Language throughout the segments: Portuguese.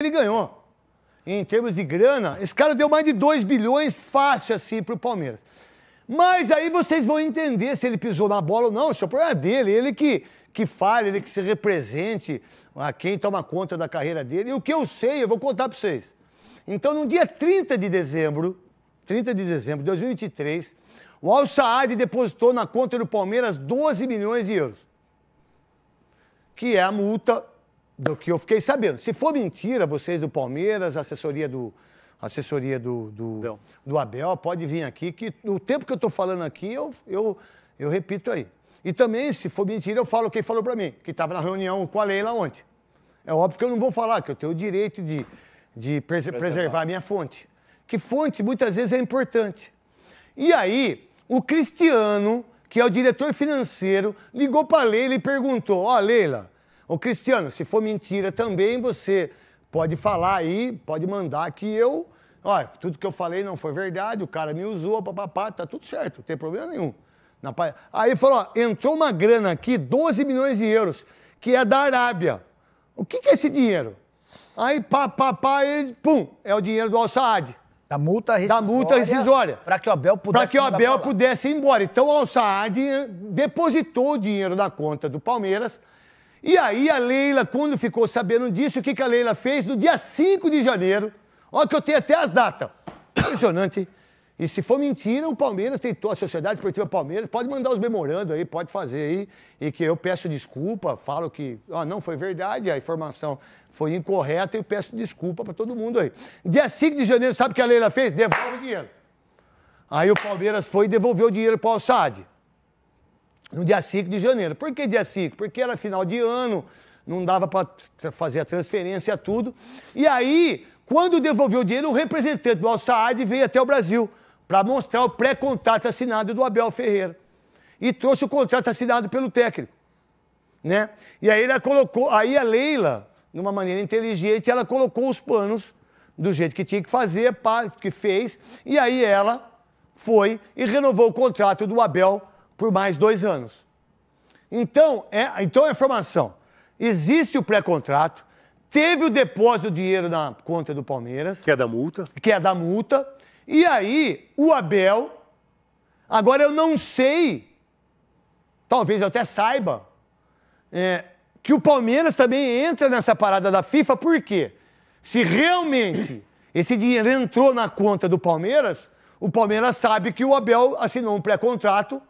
ele ganhou. Em termos de grana, esse cara deu mais de 2 bilhões fácil assim pro Palmeiras. Mas aí vocês vão entender se ele pisou na bola ou não, isso é o problema dele, ele que, que fale, ele que se represente a quem toma conta da carreira dele. E o que eu sei, eu vou contar para vocês. Então, no dia 30 de dezembro, 30 de dezembro de 2023, o Al Saad depositou na conta do Palmeiras 12 milhões de euros, que é a multa do que eu fiquei sabendo. Se for mentira, vocês do Palmeiras, assessoria do assessoria do, do, do Abel, pode vir aqui, que o tempo que eu estou falando aqui, eu, eu, eu repito aí. E também, se for mentira, eu falo quem falou para mim, que estava na reunião com a Leila ontem. É óbvio que eu não vou falar, que eu tenho o direito de, de preservar, preservar a minha fonte. Que fonte, muitas vezes, é importante. E aí, o Cristiano, que é o diretor financeiro, ligou para a Leila e perguntou, ó, oh, Leila... Ô, Cristiano, se for mentira também, você pode falar aí, pode mandar que eu. Olha, tudo que eu falei não foi verdade, o cara me usou, papapá, tá tudo certo, não tem problema nenhum. Aí falou: ó, entrou uma grana aqui, 12 milhões de euros, que é da Arábia. O que, que é esse dinheiro? Aí, pá, pá, pá, ele, pum, é o dinheiro do Al-Saad. Da multa rescisória. Da multa rescisória. Para que o Abel pudesse Para que o Abel pudesse ir embora. Então, o Al-Saad eh, depositou o dinheiro da conta do Palmeiras e aí a Leila, quando ficou sabendo disso, o que, que a Leila fez? No dia 5 de janeiro, olha que eu tenho até as datas. Impressionante. E se for mentira, o Palmeiras tentou, a Sociedade Esportiva Palmeiras, pode mandar os memorandos aí, pode fazer aí, e que eu peço desculpa, falo que ó, não foi verdade, a informação foi incorreta e peço desculpa para todo mundo aí. Dia 5 de janeiro, sabe o que a Leila fez? Devolve o dinheiro. Aí o Palmeiras foi e devolveu o dinheiro para o Alçade no dia 5 de janeiro. Por que dia 5? Porque era final de ano, não dava para fazer a transferência, tudo. E aí, quando devolveu o dinheiro, o representante do Al-Saad veio até o Brasil para mostrar o pré-contrato assinado do Abel Ferreira. E trouxe o contrato assinado pelo técnico. Né? E aí ela colocou, aí a Leila, de uma maneira inteligente, ela colocou os panos do jeito que tinha que fazer, que fez, e aí ela foi e renovou o contrato do Abel por mais dois anos. Então é, então é informação. Existe o pré-contrato, teve o depósito do dinheiro na conta do Palmeiras. Que é da multa. Que é da multa. E aí, o Abel. Agora eu não sei, talvez eu até saiba, é, que o Palmeiras também entra nessa parada da FIFA, por quê? Se realmente esse dinheiro entrou na conta do Palmeiras, o Palmeiras sabe que o Abel assinou um pré-contrato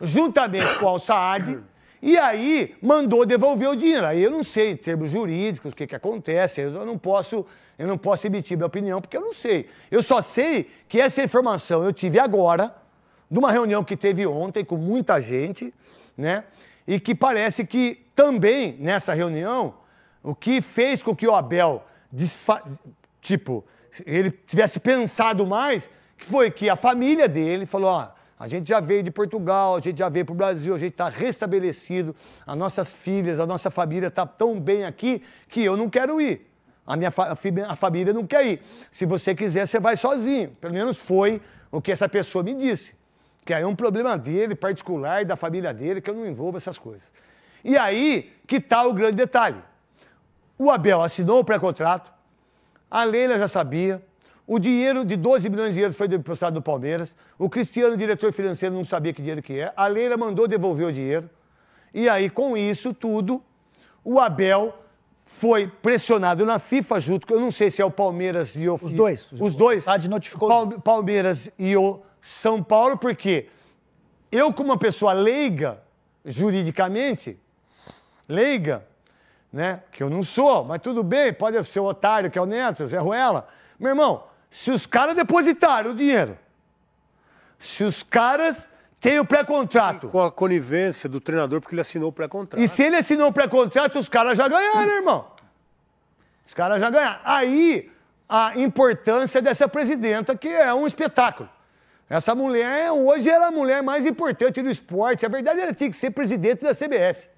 juntamente com o Al-Saad, e aí mandou devolver o dinheiro. Aí eu não sei, em termos jurídicos, o que, que acontece, eu não posso, eu não posso emitir minha opinião, porque eu não sei. Eu só sei que essa informação eu tive agora, de uma reunião que teve ontem com muita gente, né? E que parece que também nessa reunião, o que fez com que o Abel, desfa... tipo, ele tivesse pensado mais, que foi que a família dele falou, ó, a gente já veio de Portugal, a gente já veio para o Brasil, a gente está restabelecido, as nossas filhas, a nossa família está tão bem aqui que eu não quero ir. A minha fa a família não quer ir. Se você quiser, você vai sozinho. Pelo menos foi o que essa pessoa me disse. Que aí é um problema dele, particular, da família dele, que eu não envolvo essas coisas. E aí, que tal tá o grande detalhe? O Abel assinou o pré-contrato, a Leila já sabia, o dinheiro de 12 milhões de euros foi depositado no Palmeiras. O Cristiano, diretor financeiro, não sabia que dinheiro que é. A Leila mandou devolver o dinheiro. E aí, com isso tudo, o Abel foi pressionado na FIFA junto, eu não sei se é o Palmeiras e o... Os dois. Os, dois. O notificou. Palmeiras e o São Paulo, porque eu, como uma pessoa leiga, juridicamente, leiga, né, que eu não sou, mas tudo bem, pode ser o otário, que é o Neto, Zé Ruela, meu irmão, se os caras depositaram o dinheiro, se os caras têm o pré-contrato. Com a conivência do treinador, porque ele assinou o pré-contrato. E se ele assinou o pré-contrato, os caras já ganharam, irmão. Os caras já ganharam. Aí a importância dessa presidenta, que é um espetáculo. Essa mulher, hoje, ela é a mulher mais importante do esporte. A verdade, é ela tinha que ser presidente da CBF.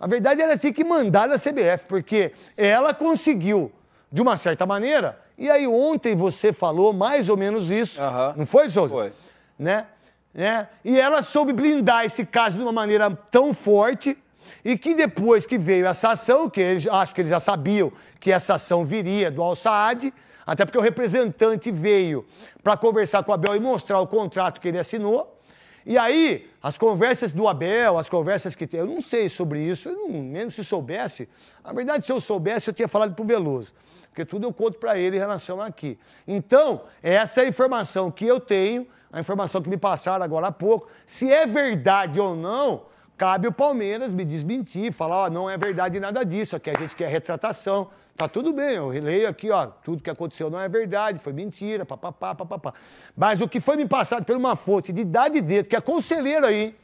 A verdade, é ela tinha que mandar na CBF, porque ela conseguiu de uma certa maneira. E aí ontem você falou mais ou menos isso, não foi, Souza? Foi. Né? né? E ela soube blindar esse caso de uma maneira tão forte e que depois que veio essa ação, que eles acho que eles já sabiam que essa ação viria do Al Saad, até porque o representante veio para conversar com o Abel e mostrar o contrato que ele assinou. E aí, as conversas do Abel, as conversas que tem, eu não sei sobre isso, eu não, mesmo se soubesse, na verdade, se eu soubesse, eu tinha falado pro Veloso porque tudo eu conto para ele em relação aqui. Então, essa é a informação que eu tenho, a informação que me passaram agora há pouco. Se é verdade ou não, cabe o Palmeiras me desmentir, falar, ó, não é verdade nada disso, aqui a gente quer retratação. Tá tudo bem, eu leio aqui, ó, tudo que aconteceu não é verdade, foi mentira, papapá, papapá. Mas o que foi me passado por uma fonte de idade dentro, que é conselheiro aí,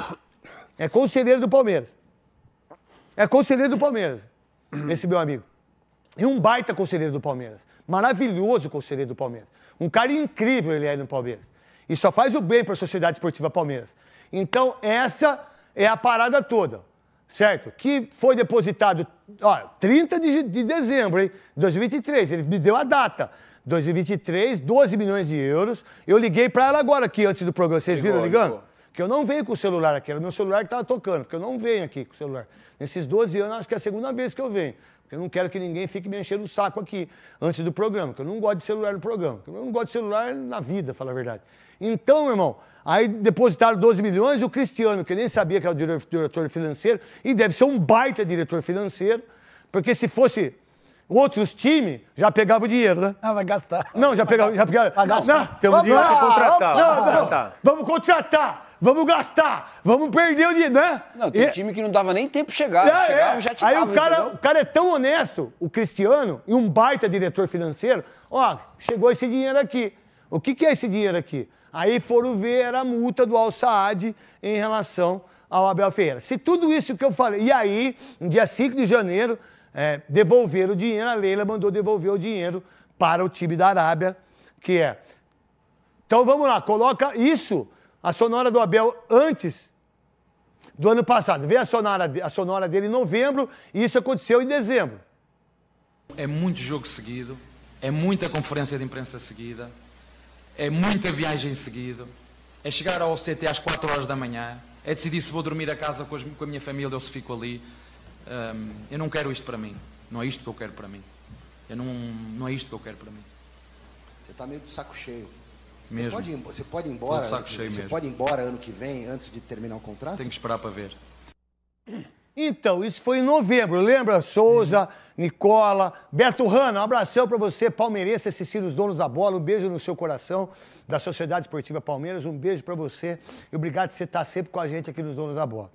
é conselheiro do Palmeiras. É conselheiro do Palmeiras, esse meu amigo. E um baita conselheiro do Palmeiras. Maravilhoso conselheiro do Palmeiras. Um cara incrível ele é no Palmeiras. E só faz o bem para a Sociedade Esportiva Palmeiras. Então, essa é a parada toda, certo? Que foi depositado, ó, 30 de, de dezembro, hein? 2023. Ele me deu a data. 2023, 12 milhões de euros. Eu liguei para ela agora aqui, antes do programa. Vocês viram ligando? Que eu não venho com o celular aqui, era meu celular que estava tocando, porque eu não venho aqui com o celular. Nesses 12 anos, acho que é a segunda vez que eu venho. Eu não quero que ninguém fique me enchendo o saco aqui antes do programa, que eu não gosto de celular no programa. Eu não gosto de celular na vida, falar a verdade. Então, meu irmão, aí depositaram 12 milhões, o Cristiano, que nem sabia que era o diretor financeiro, e deve ser um baita diretor financeiro, porque se fosse outros times já pegava o dinheiro, né? Ah, vai gastar. Não, já pegava. Já pegavam. Vai gastar. Não, temos dinheiro para contratar. Não, não, não, vamos contratar vamos gastar, vamos perder o dinheiro, né? Não, tem e... time que não dava nem tempo chegar. É, chegava, é. já tirava, Aí o cara, o cara é tão honesto, o Cristiano, e um baita diretor financeiro, ó, chegou esse dinheiro aqui. O que, que é esse dinheiro aqui? Aí foram ver, era a multa do Al Saad em relação ao Abel Ferreira. Se tudo isso que eu falei. E aí, no dia 5 de janeiro, é, devolveram o dinheiro, a Leila mandou devolver o dinheiro para o time da Arábia, que é. Então vamos lá, coloca isso a sonora do Abel antes do ano passado. Veio a sonora, a sonora dele em novembro e isso aconteceu em dezembro. É muito jogo seguido, é muita conferência de imprensa seguida, é muita viagem seguida, é chegar ao CT às 4 horas da manhã, é decidir se vou dormir a casa com, a minha família ou se fico ali. Um, eu não quero isto para mim. Não é isto que eu quero para mim. Eu não, não é isto que eu quero para mim. Você está meio de saco cheio. Mesmo. Você pode, você pode ir embora. Saco cheio você mesmo. pode ir embora ano que vem, antes de terminar o contrato? Tem que esperar para ver. Então, isso foi em novembro. Lembra Souza, uhum. Nicola, Beto Rana, um abração para você, palmeirense, assistindo os donos da bola. Um beijo no seu coração, da Sociedade Esportiva Palmeiras. Um beijo para você e obrigado por você estar sempre com a gente aqui nos Donos da Bola.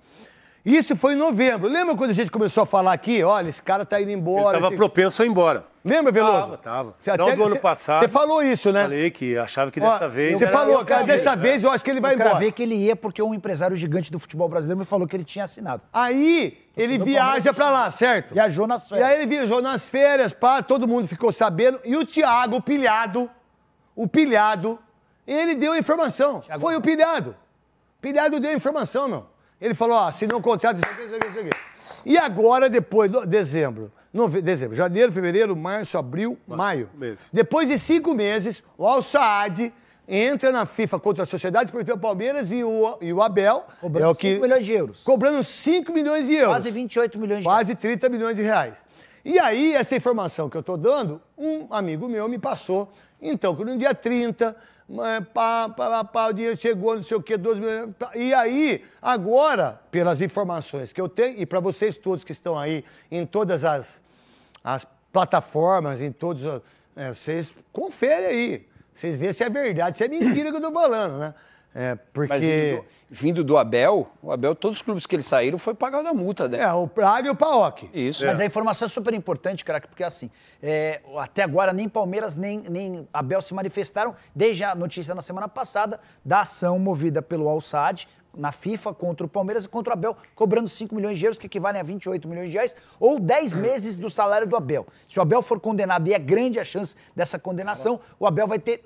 Isso foi em novembro. Lembra quando a gente começou a falar aqui? Olha, esse cara tá indo embora. Ele tava esse... propenso a ir embora. Lembra, Veloso? Tava, tava. Final até, do ano passado. Você falou isso, né? Falei que achava que dessa Ó, vez... Você falou, cara, dessa vez eu acho que ele vai eu embora. Eu que ele ia porque um empresário gigante do futebol brasileiro me falou que ele tinha assinado. Aí ele viaja para lá, certo? Viajou nas férias. E aí ele viajou nas férias, pá, todo mundo ficou sabendo. E o Thiago, o pilhado, o pilhado, ele deu a informação. Thiago... Foi o pilhado. O pilhado deu a informação, meu. Ele falou, ó, assinei o contrato, isso aqui, isso aqui, isso aqui. E agora, depois, no, dezembro, nove, dezembro, janeiro, fevereiro, março, abril, maio. Mês. Depois de cinco meses, o Al Saad entra na FIFA contra a Sociedade Esportiva Palmeiras e o, e o Abel. Cobrando é 5 milhões de euros. Cobrando 5 milhões de euros. Quase 28 milhões de Quase 30 milhões de reais. E aí, essa informação que eu estou dando, um amigo meu me passou. Então, que no dia 30 pá, pá, pá, o dinheiro chegou, não sei o quê, 12 milhões. Tá. E aí, agora, pelas informações que eu tenho, e para vocês todos que estão aí em todas as, as plataformas, em todos. É, vocês conferem aí. Vocês veem se é verdade, se é mentira que eu estou falando, né? É, porque. Mas vindo do, vindo do Abel, o Abel, todos os clubes que ele saíram foi pagado a multa, né? É, o Praga e o Paok. Isso. É. Mas a informação é super importante, caraca, porque assim, é, até agora nem Palmeiras nem, nem Abel se manifestaram desde a notícia na semana passada da ação movida pelo Al-Sad na FIFA contra o Palmeiras e contra o Abel, cobrando 5 milhões de euros, que equivalem a 28 milhões de reais, ou 10 meses do salário do Abel. Se o Abel for condenado, e é grande a chance dessa condenação, o Abel vai ter,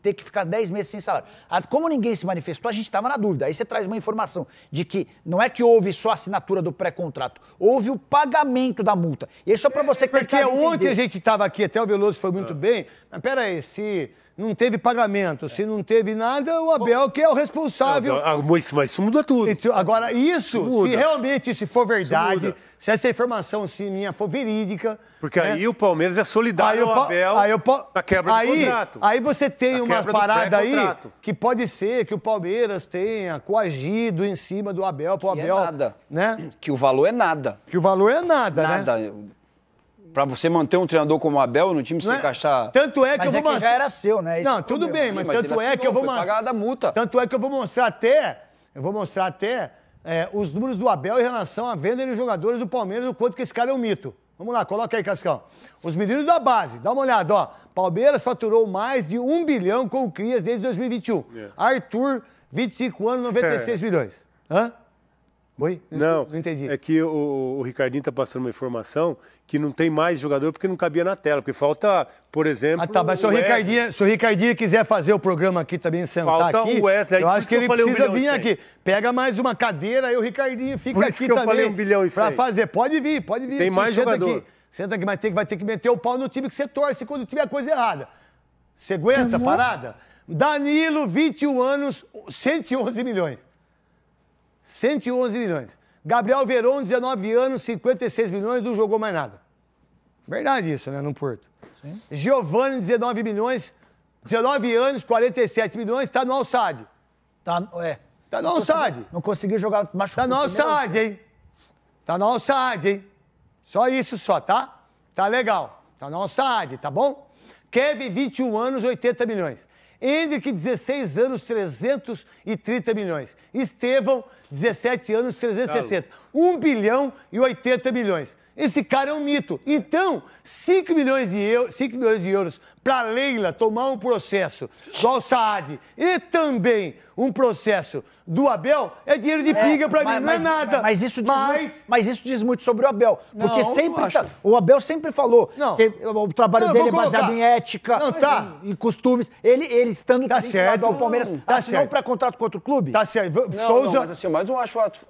ter que ficar 10 meses sem salário. Ah, como ninguém se manifestou, a gente estava na dúvida. Aí você traz uma informação de que não é que houve só a assinatura do pré-contrato, houve o pagamento da multa. E isso é para você que Porque ontem a gente estava aqui, até o Veloso foi muito é. bem, mas peraí, se não teve pagamento, se não teve nada, o Abel que é o responsável. Mas, mas isso muda tudo. Então, agora, isso, isso se realmente se for verdade, se essa informação se minha for verídica... Porque né? aí o Palmeiras é solidário ao Abel aí na quebra aí, do contrato. Aí você tem na uma parada aí que pode ser que o Palmeiras tenha coagido em cima do Abel, pro é Abel... É nada. Né? Que o valor é nada. Que o valor é nada, nada. né? Nada. Pra você manter um treinador como o Abel no time, você é? gastar... Tanto é que mas eu é vou é mostrar... já era seu, né? não, tudo é bem, mas, Sim, mas tanto assinou, é que eu vou mostrar... da multa. Tanto é que eu vou mostrar até... Eu vou mostrar até é, os números do Abel em relação à venda de jogadores do Palmeiras, o quanto que esse cara é um mito. Vamos lá, coloca aí, Cascão. Os meninos da base, dá uma olhada, ó. Palmeiras faturou mais de um bilhão com o Crias desde 2021. Yeah. É. Arthur, 25 anos, 96 milhões. Hã? Oi? Não, não entendi. É que o, o Ricardinho está passando uma informação que não tem mais jogador porque não cabia na tela, porque falta, por exemplo. Ah, tá, mas o se o, Ricardinho, se o Ricardinho quiser fazer o programa aqui também, sentar falta aqui. Falta o Wesley, é eu acho que, ele eu precisa um vir aqui. Pega mais uma cadeira e o Ricardinho fica por isso aqui que eu Falei um bilhão e Para fazer. Pode vir, pode vir. Tem aqui, mais senta jogador. Aqui. Senta aqui, mas tem, vai ter que meter o pau no time que você torce quando tiver coisa errada. Você aguenta, uhum. parada? Danilo, 21 anos, 111 milhões. 111 milhões. Gabriel Verón 19 anos, 56 milhões, não jogou mais nada. Verdade isso, né, no Porto. Sim. 19 milhões, 19 anos, 47 milhões, está no Alçade. Tá, é. Tá no Alçade. Não conseguiu jogar machucado. Tá no Alçade, hein? Tá no Alçade, hein? Só isso só, tá? Tá legal. Tá no Alçade, tá bom? Kevin, 21 anos, 80 milhões. Hendrick, 16 anos, 330 milhões. Estevão, 17 anos, 360. 1 bilhão e 80 milhões. Esse cara é um mito. Então, 5 milhões de, 5 milhões de euros para Leila tomar um processo do Al-Saad e também um processo do Abel, é dinheiro de é, pinga para mim, não é mas, é nada. Mas isso, diz mas... Muito, mas isso diz muito sobre o Abel. Porque sempre. Tá, o Abel sempre falou não. que o trabalho não, dele é baseado em ética, não, tá. em, em costumes. Ele, ele estando tá certo ao Palmeiras, tá assinou para contrato com outro clube? Tá certo. Não, Souza... não mas assim, mas eu acho ato.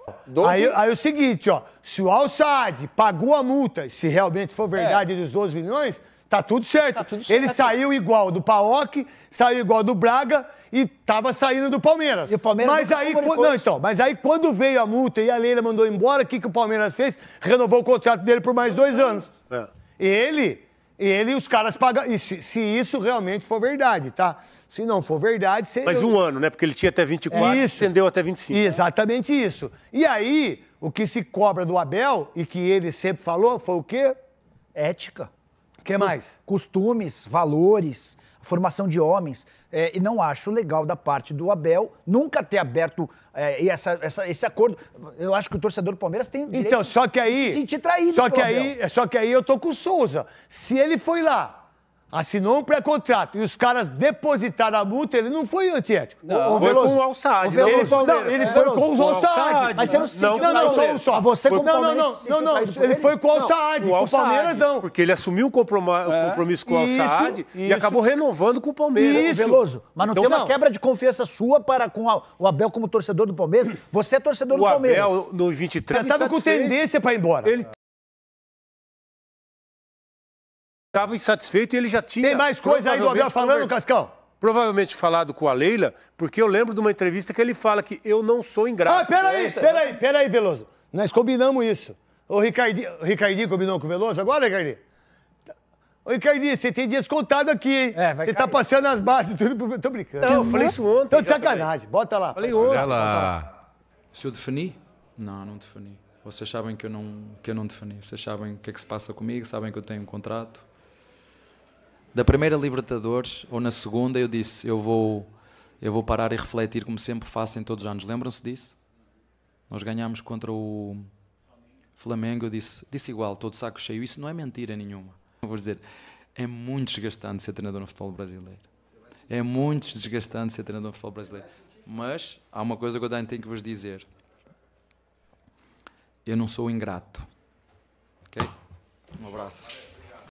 Aí, aí é o seguinte, ó. Se o Al-Saad pagou a multa, se realmente for é. verdade é. dos 12 milhões Tá tudo certo. Tá tudo certo. Ele saiu igual do Paok, saiu igual do Braga e tava saindo do Palmeiras. E o Palmeiras mas aí, quando, não, então, mas aí quando veio a multa e a Leila mandou embora, o que, que o Palmeiras fez? Renovou o contrato dele por mais dois anos. É. Ele, ele, os caras pagam. Se, se isso realmente for verdade, tá? Se não for verdade, você. Mas um ano, né? Porque ele tinha até 24 é isso. estendeu até 25. Né? Exatamente né? isso. E aí, o que se cobra do Abel, e que ele sempre falou, foi o quê? Ética. O que mais? Costumes, valores, formação de homens. É, e não acho legal da parte do Abel nunca ter aberto é, essa, essa, esse acordo. Eu acho que o torcedor do Palmeiras tem direito então, só que aí, de se sentir traído só que aí Só que aí eu tô com o Souza. Se ele foi lá, assinou um pré-contrato e os caras depositaram a multa, ele não foi antiético. Não, o, o foi Veloso. com o Alçade. Ele, não, ele foi com os Alçade. Saad. Mas você não se sentiu não, não, não, só. Você foi, não, não, não, não, não. Ele foi com o Al Saad, com o Palmeiras não. Porque ele assumiu um é. compromisso com o Al Saad e acabou renovando com o Palmeiras. Isso. Veloso, mas não então tem uma quebra de confiança sua para com o Abel como torcedor do Palmeiras? Você é torcedor do Palmeiras. O Abel, no 23, estava com tendência para ir embora. Ele estava insatisfeito e ele já tinha. Tem mais coisa aí do Abel falando, Cascão? provavelmente falado com a Leila, porque eu lembro de uma entrevista que ele fala que eu não sou ingrato. Ah, peraí, é é peraí, peraí, Veloso. Nós combinamos isso. O Ricardinho, o Ricardinho combinou com o Veloso agora, Ricardinho? Ô, Ricardinho, você tem descontado aqui, hein? É, vai você tá cair. tá passando as bases tudo pro... Tô brincando. Não, eu falei isso ontem. Tô de sacanagem. Bota lá. Falei ontem. Olha lá. Se eu defini? Não, não defini. Vocês sabem que eu não, que eu não defini. Vocês sabem o que é que se passa comigo, sabem que eu tenho um contrato da primeira Libertadores, ou na segunda, eu disse: eu vou, eu vou parar e refletir, como sempre faço em todos os anos. Lembram-se disso? Nós ganhámos contra o Flamengo. Eu disse: disse igual, todo saco cheio. Isso não é mentira nenhuma. Vou dizer: é muito desgastante ser treinador no futebol brasileiro. É muito desgastante ser treinador no futebol brasileiro. Mas há uma coisa que eu também tenho que vos dizer: eu não sou ingrato. Ok? Um abraço.